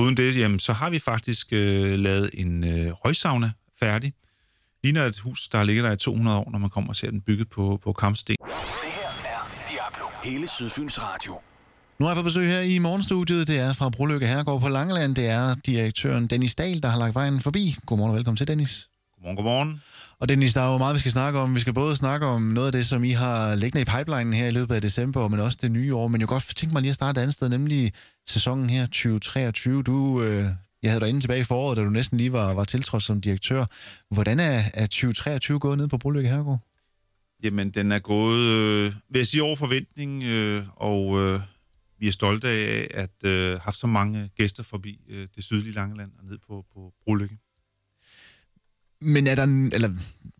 Foruden det, jamen, så har vi faktisk øh, lavet en øh, røgsauna færdig. Ligner et hus, der ligger der i 200 år, når man kommer og ser den bygget på, på kampsten. Det her er Diablo, hele Sydfyns Radio. Nu har jeg fået besøg her i morgenstudiet. Det er fra Brolykke Herregård på Langeland. Det er direktøren Dennis Dahl, der har lagt vejen forbi. Godmorgen og velkommen til, Dennis. Godmorgen, godmorgen. Og Dennis, der er jo meget, vi skal snakke om. Vi skal både snakke om noget af det, som I har liggende i pipelinen her i løbet af december, men også det nye år. Men jeg kunne godt tænke mig lige at starte et andet sted, nemlig sæsonen her 2023. Du, øh, jeg havde dig inde tilbage i foråret, da du næsten lige var, var tiltrådt som direktør. Hvordan er, er 2023 gået ned på Brolykke Herregård? Jamen, den er gået, øh, vil jeg sige, over forventning, øh, og øh, vi er stolte af at øh, have haft så mange gæster forbi øh, det sydlige Langeland og ned på, på Brolykke. Men er der, eller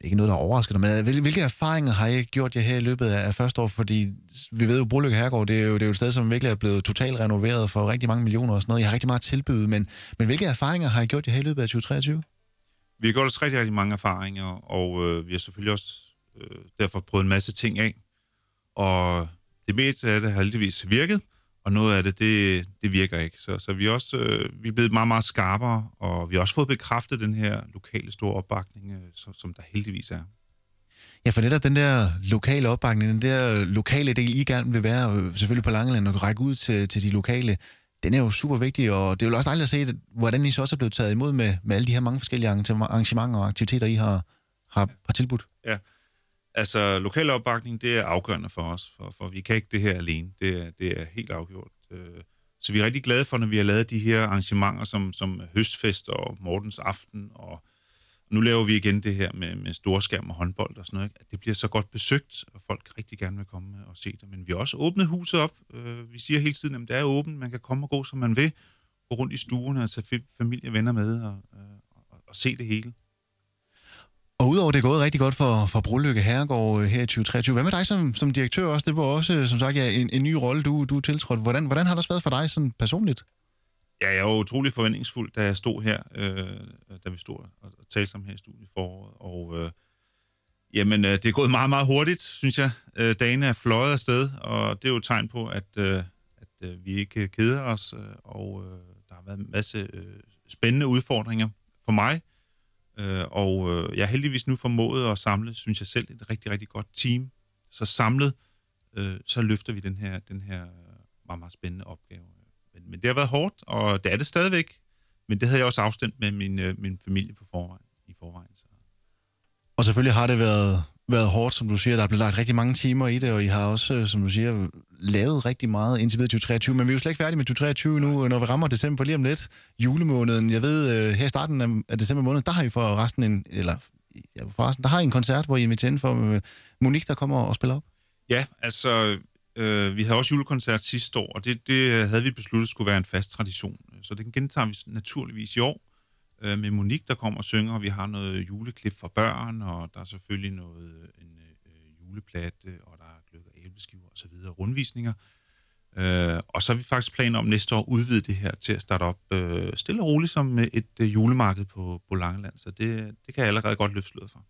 ikke noget, der overrasker dig, men hvilke erfaringer har I gjort jer her i løbet af, første år? Fordi vi ved jo, Brolykke Herregård, det er jo, det er jo et sted, som virkelig er blevet totalt renoveret for rigtig mange millioner og sådan noget. Jeg har rigtig meget tilbyde, men, men hvilke erfaringer har I gjort jer her i løbet af 2023? Vi har gjort os rigtig, rigtig mange erfaringer, og øh, vi har selvfølgelig også øh, derfor prøvet en masse ting af. Og det meste af det har heldigvis virket og noget af det, det, det virker ikke. Så, så vi, også, øh, vi er blevet meget, meget skarpere, og vi har også fået bekræftet den her lokale store opbakning, øh, som, som der heldigvis er. Ja, for netop den der lokale opbakning, den der lokale del, I gerne vil være, øh, selvfølgelig på Langeland, og række ud til, til de lokale, den er jo super vigtig, og det er jo også dejligt at se, hvordan I så også er blevet taget imod med, med alle de her mange forskellige arrangementer og aktiviteter, I har, har, har tilbudt. Ja, altså lokal opbakning, det er afgørende for os, for, for vi kan ikke det her alene. Det er, det er helt afgjort. Øh, så vi er rigtig glade for, når vi har lavet de her arrangementer som, som høstfest og Mortens Aften, og nu laver vi igen det her med, med storskærm og håndbold og sådan noget. At Det bliver så godt besøgt, og folk rigtig gerne vil komme og se det. Men vi har også åbnet huset op. Øh, vi siger hele tiden, at det er åbent, man kan komme og gå, som man vil, gå rundt i stuerne og tage familie og venner med og, øh, og, og se det hele. Og udover det er gået rigtig godt for, for Brolykke Herregård øh, her i 2023, hvad med dig som, som direktør også? Det var også, øh, som sagt, ja, en, en ny rolle, du, du tiltrådte. Hvordan, hvordan har det også været for dig sådan personligt? Ja, jeg var utrolig forventningsfuld, da jeg stod her, øh, da vi stod og, og talte sammen her i studiet i foråret. Og øh, jamen, øh, det er gået meget, meget hurtigt, synes jeg. Øh, dagen er fløjet afsted, og det er jo et tegn på, at, øh, at øh, vi ikke øh, keder os. Øh, og øh, der har været en masse øh, spændende udfordringer for mig, Øh, og øh, jeg er heldigvis nu formået at samle, synes jeg selv, et rigtig, rigtig godt team. Så samlet, øh, så løfter vi den her, den her øh, meget, meget spændende opgave. Men, men det har været hårdt, og det er det stadigvæk. Men det havde jeg også afstemt med min, øh, min familie på forvejen, i forvejen. Så. Og selvfølgelig har det været været hårdt, som du siger. Der er blevet lagt rigtig mange timer i det, og I har også, øh, som du siger, lavet rigtig meget indtil videre 2023. Men vi er jo slet ikke færdige med 2023 nu, når vi rammer december lige om lidt, julemåneden. Jeg ved, øh, her i starten af december måned, der har I for resten en, eller ja, for resten, der har I en koncert, hvor I inviterer for øh, Monique, der kommer og spiller op. Ja, altså, øh, vi havde også julekoncert sidste år, og det, det havde vi besluttet skulle være en fast tradition. Så det gentager vi naturligvis i år øh, med Monique, der kommer og synger, og vi har noget juleklip for børn, og der er selvfølgelig noget, øh, en øh, juleplate, og der er gløk og æbleskiver osv., rundvisninger. Øh, og så har vi faktisk planer om næste år at udvide det her til at starte op øh, stille og roligt som øh, et øh, julemarked på, på Langeland, så det, det kan jeg allerede godt løfte sløret for.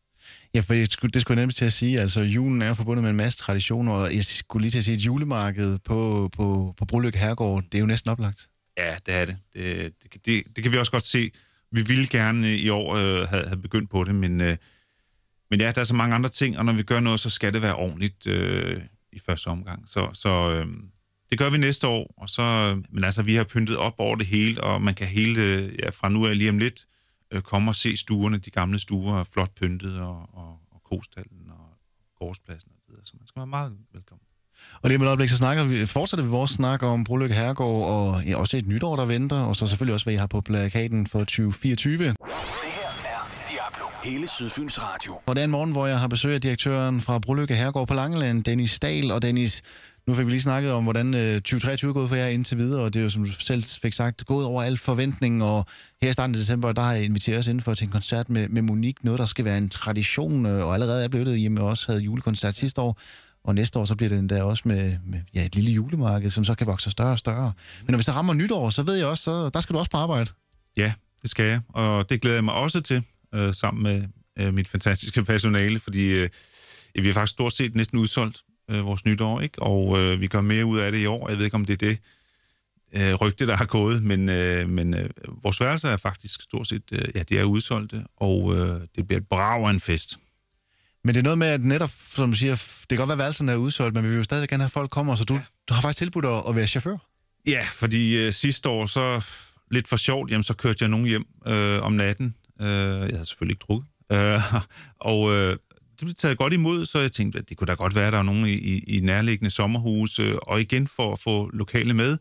Ja, for jeg skulle, det skulle jeg nemlig til at sige, altså julen er jo forbundet med en masse traditioner, og jeg skulle lige til at sige, at julemarkedet på, på, på Brolykke Herregård, det er jo næsten oplagt. Ja, det er det. Det, det, det. det kan vi også godt se vi ville gerne øh, i år øh, have, have begyndt på det, men, øh, men ja, der er så mange andre ting, og når vi gør noget, så skal det være ordentligt øh, i første omgang. Så, så øh, det gør vi næste år, og så, øh, men altså, vi har pyntet op over det hele, og man kan hele, øh, ja, fra nu af lige om lidt, øh, komme og se stuerne, de gamle stuer, flot pyntet, og, og, og kostallen, og gårdspladsen, og videre. Så man skal være meget velkommen. Og lige om et øjeblik, så snakker vi, fortsætter vi vores snak om Brolykke Herregård, og ja, også et nytår, der venter, og så selvfølgelig også, hvad I har på plakaten for 2024. Det her er Diablo. Hele Sydfyns Radio. Og det er en morgen, hvor jeg har besøg af direktøren fra Brolykke Herregård på Langeland, Dennis Dahl. Og Dennis, nu fik vi lige snakket om, hvordan 2023 øh, er gået for jer indtil videre, og det er jo, som du selv fik sagt, gået over al forventning. Og her i starten af december, der har jeg inviteret os for til en koncert med, med Monique, noget, der skal være en tradition, øh, og allerede er blevet det, i også havde julekoncert sidste år. Og næste år, så bliver det endda også med, med ja, et lille julemarked, som så kan vokse større og større. Men hvis der rammer nytår, så ved jeg også, så der skal du også på arbejde. Ja, det skal jeg. Og det glæder jeg mig også til, øh, sammen med øh, mit fantastiske personale, fordi øh, vi har faktisk stort set næsten udsolgt øh, vores nytår, ikke? og øh, vi gør mere ud af det i år. Jeg ved ikke, om det er det øh, rygte, der har gået, men, øh, men øh, vores værelser er faktisk stort set øh, ja, det er udsolgte, og øh, det bliver et brav en fest. Men det er noget med, at netop, som du siger, det kan godt være, at værelserne er udsolgt, men vi vil jo stadig gerne have, at folk kommer, så du, ja. du har faktisk tilbudt at, at være chauffør. Ja, fordi øh, sidste år, så lidt for sjovt, jamen, så kørte jeg nogen hjem øh, om natten. Øh, jeg havde selvfølgelig ikke drukket. Øh, og øh, det blev taget godt imod, så jeg tænkte, at det kunne da godt være, at der er nogen i, i, nærliggende sommerhuse. Øh, og igen, for at få lokale med,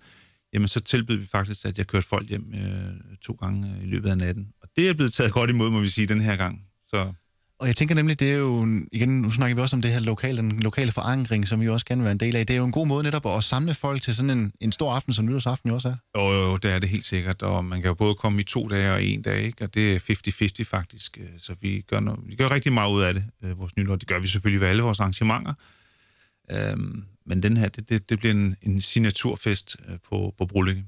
jamen så tilbød vi faktisk, at jeg kørte folk hjem øh, to gange øh, i løbet af natten. Og det er blevet taget godt imod, må vi sige, den her gang. Så og jeg tænker nemlig, det er jo, igen, nu snakker vi også om det her lokale, den lokale forankring, som vi også gerne vil være en del af. Det er jo en god måde netop at samle folk til sådan en, en stor aften, som nytårsaften jo også er. Jo, jo, det er det helt sikkert, og man kan jo både komme i to dage og en dag, ikke? og det er 50-50 faktisk. Øh, så vi gør, no- vi gør rigtig meget ud af det, øh, vores nytår. Det gør vi selvfølgelig ved alle vores arrangementer. Øhm, men den her, det, det, det bliver en, en signaturfest øh, på, på Brolykke.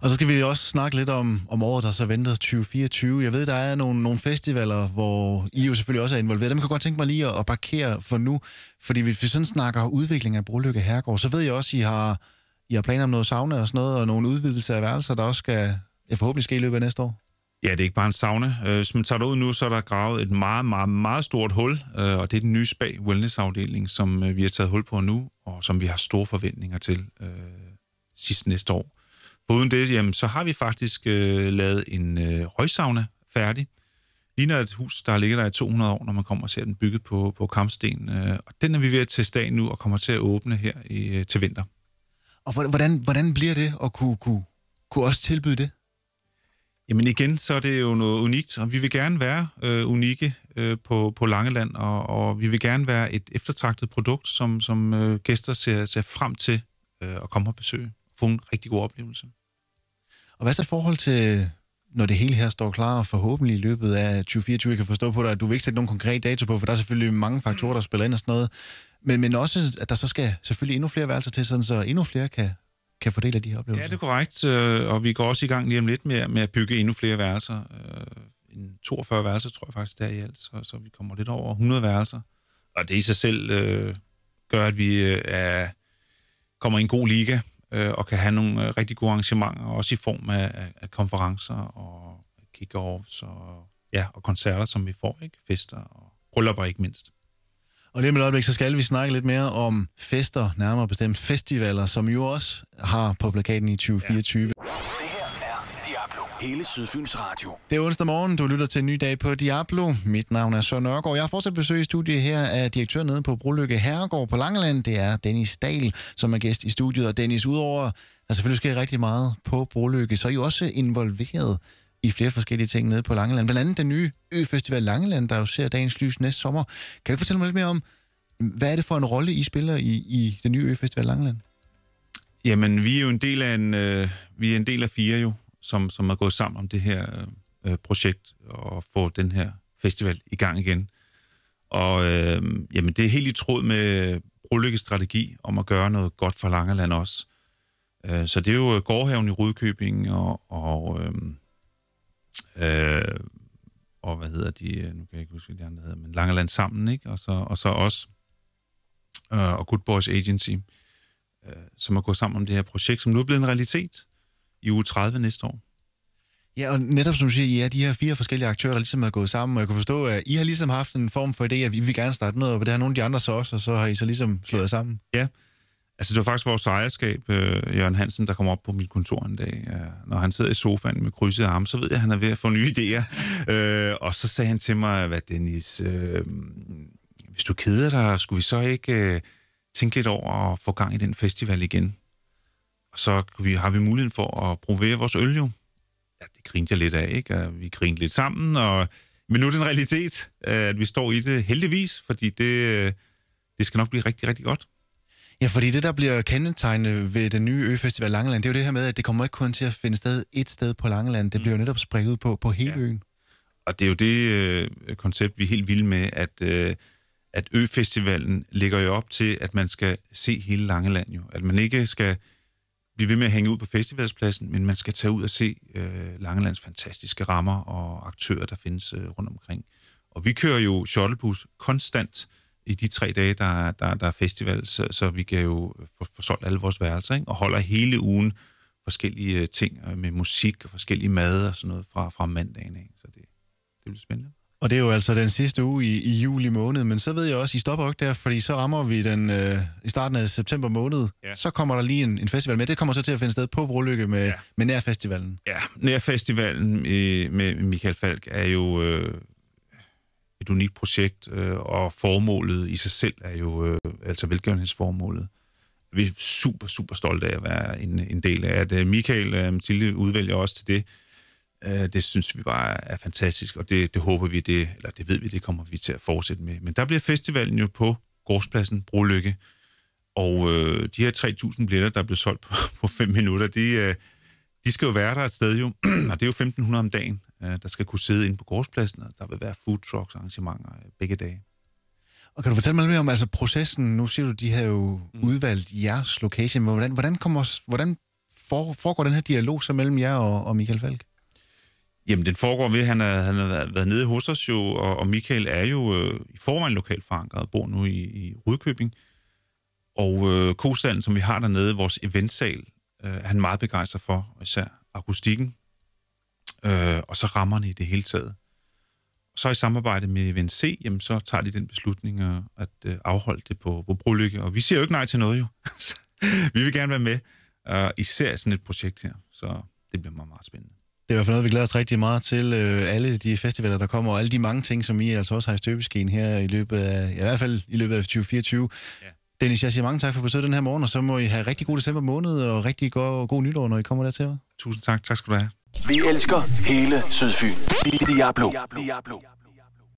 Og så skal vi også snakke lidt om, om året, der så venter 2024. Jeg ved, der er nogle, nogle festivaler, hvor I jo selvfølgelig også er involveret. Dem kan jeg godt tænke mig lige at, at parkere for nu. Fordi hvis vi sådan snakker udvikling af Brolykke Herregård, så ved jeg også, I har, I har planer om noget sauna og sådan noget, og nogle udvidelser af værelser, der også skal, jeg forhåbentlig ske i løbet af næste år. Ja, det er ikke bare en sauna. Øh, hvis man tager det ud nu, så er der gravet et meget, meget, meget stort hul, øh, og det er den nye spa wellnessafdeling, som øh, vi har taget hul på nu, og som vi har store forventninger til øh, sidst næste år. Foruden det, jamen, så har vi faktisk øh, lavet en øh, røgsauna færdig. Ligner et hus, der ligger der i 200 år, når man kommer og ser den bygget på, på kampsten. Øh, og den er vi ved at teste af nu og kommer til at åbne her i, øh, til vinter. Og hvordan, hvordan bliver det at kunne, kunne, kunne også tilbyde det? Jamen igen, så er det jo noget unikt, og vi vil gerne være øh, unikke øh, på, på Langeland, og, og vi vil gerne være et eftertragtet produkt, som, som øh, gæster ser, ser frem til øh, at komme og besøge få en rigtig god oplevelse. Og hvad er så i forhold til, når det hele her står klar, og forhåbentlig i løbet af 2024, jeg kan forstå på dig, at du vil ikke sætte nogen konkret dato på, for der er selvfølgelig mange faktorer, der spiller ind og sådan noget, men, men også, at der så skal selvfølgelig endnu flere værelser til, sådan så endnu flere kan, kan få del af de her oplevelser. Ja, det er korrekt, øh, og vi går også i gang lige om lidt med, med at bygge endnu flere værelser. Øh, en 42 værelser, tror jeg faktisk, der i alt, så, så vi kommer lidt over 100 værelser. Og det i sig selv øh, gør, at vi øh, er, kommer i en god liga øh, og kan have nogle øh, rigtig gode arrangementer, også i form af, af, af konferencer og kick-offs og, ja, og koncerter, som vi får, ikke? Fester og bryllupper ikke mindst. Og lige med et øjeblik, så skal vi snakke lidt mere om fester, nærmere bestemt festivaler, som jo også har på plakaten i 2024. Ja, Hele Sydfyns Radio. Det er onsdag morgen. Du lytter til en ny dag på Diablo. Mit navn er Søren Ørgaard. Jeg har fortsat besøg i studiet her af direktør nede på Brolykke Herregård på Langeland. Det er Dennis Dahl, som er gæst i studiet. Og Dennis, udover der selvfølgelig sker rigtig meget på Brolykke, så er I også involveret i flere forskellige ting nede på Langeland. Blandt andet den nye Ø-festival Langeland, der jo ser dagens lys næste sommer. Kan du fortælle mig lidt mere om, hvad er det for en rolle, I spiller i, i den nye Ø-festival Langeland? Jamen, vi er jo en del af en, øh, vi er en del af fire jo, som, som er gået sammen om det her øh, projekt og få den her festival i gang igen. Og øh, jamen, det er helt i tråd med Brolykkes strategi om at gøre noget godt for Langeland også. Øh, så det er jo øh, gårdhaven i Rudkøbing og, og, øh, øh, og hvad hedder de, øh, nu kan jeg ikke huske, hvad de andre hedder, men Langeland sammen, ikke? Og så, og så også øh, og Good Boys Agency, øh, som er gået sammen om det her projekt, som nu er blevet en realitet i uge 30 næste år. Ja, og netop som du siger, ja, de her fire forskellige aktører, der ligesom er gået sammen, og jeg kunne forstå, at I har ligesom haft en form for idé, at vi vil gerne starte noget, og det har nogle af de andre så også, og så har I så ligesom slået jer sammen. Ja, altså det var faktisk vores ejerskab, øh, Jørgen Hansen, der kom op på mit kontor en dag. Øh, når han sidder i sofaen med krydset arme, så ved jeg, at han er ved at få nye idéer. øh, og så sagde han til mig, hvad Dennis, øh, hvis du keder dig, skulle vi så ikke tænke lidt over at få gang i den festival igen? Og så vi, har vi muligheden for at provere vores øl jo. Ja, det grinte jeg lidt af, ikke? Og vi grinte lidt sammen, og... Men nu er det en realitet, øh, at vi står i det heldigvis, fordi det, øh, det skal nok blive rigtig, rigtig godt. Ja, fordi det, der bliver kendetegnet ved den nye øfestival Langeland, det er jo det her med, at det kommer ikke kun til at finde sted et sted på Langeland. Det mm. bliver jo netop spredt ud på, på hele ja. øen. Og det er jo det øh, koncept, vi er helt vilde med, at, øh, at øfestivalen ligger jo op til, at man skal se hele Langeland jo. At man ikke skal blive ved med at hænge ud på festivalspladsen, men man skal tage ud og se øh, Langelands fantastiske rammer og aktører, der findes øh, rundt omkring. Og vi kører jo shuttlebus konstant i de tre dage, der, der, der er festival, så, så vi kan jo få, få solgt alle vores værelser, ikke? og holder hele ugen forskellige øh, ting øh, med musik og forskellige mad og sådan noget fra, fra mandagen. Ikke? Så det, det bliver spændende. Og det er jo altså den sidste uge i, i juli måned, men så ved jeg også, I stopper ikke der, fordi så rammer vi den øh, i starten af september måned. Ja. Så kommer der lige en, en festival med. Det kommer så til at finde sted på Brolykke med, ja. med Nærfestivalen. Ja, Nærfestivalen i, øh, med Michael Falk er jo øh, et unikt projekt, øh, og formålet i sig selv er jo øh, altså velgørenhedsformålet. Vi er super, super stolte af at være en, en del af det. Michael og øh, Mathilde udvælger også til det Øh, det synes vi bare er fantastisk, og det, det håber vi, det, eller det ved vi, det kommer vi til at fortsætte med. Men der bliver festivalen jo på Gårdspladsen Brolykke, og øh, de her 3.000 billetter, der blev solgt på, på 5 minutter, de, øh, de skal jo være der et sted jo, og det er jo 1.500 om dagen, øh, der skal kunne sidde inde på gårdspladsen, og der vil være food trucks arrangementer øh, begge dage. Og kan du fortælle mig lidt mere om altså, processen? Nu siger du, de har jo mm. udvalgt jeres location, men hvordan, hvordan, kommer, hvordan foregår den her dialog så mellem jer og, og Michael Falk? Jamen, den foregår ved, at han, er, han har været nede hos os jo, og, og Michael er jo øh, i forvejen lokalt forankret og bor nu i, i Rudkøbing. Og øh, kostallen, som vi har dernede, vores eventsal, øh, er han meget begejstret for, især akustikken, øh, og så rammerne i det hele taget. Så i samarbejde med Event C, jamen, så tager de den beslutning øh, at øh, afholde det på, på Brolykke, og vi siger jo ikke nej til noget jo. vi vil gerne være med, øh, især sådan et projekt her, så det bliver meget, meget spændende. Det er i hvert fald noget, vi glæder os rigtig meget til. Øh, alle de festivaler, der kommer, og alle de mange ting, som I altså også har i støbeskeen her i løbet af, ja, i hvert fald i løbet af 2024. Ja. Dennis, jeg siger mange tak for besøget den her morgen, og så må I have rigtig god december måned, og rigtig god, god nytår, når I kommer dertil. Tusind tak. Tak skal du have. Vi elsker hele Sydfyn. Diablo. Diablo.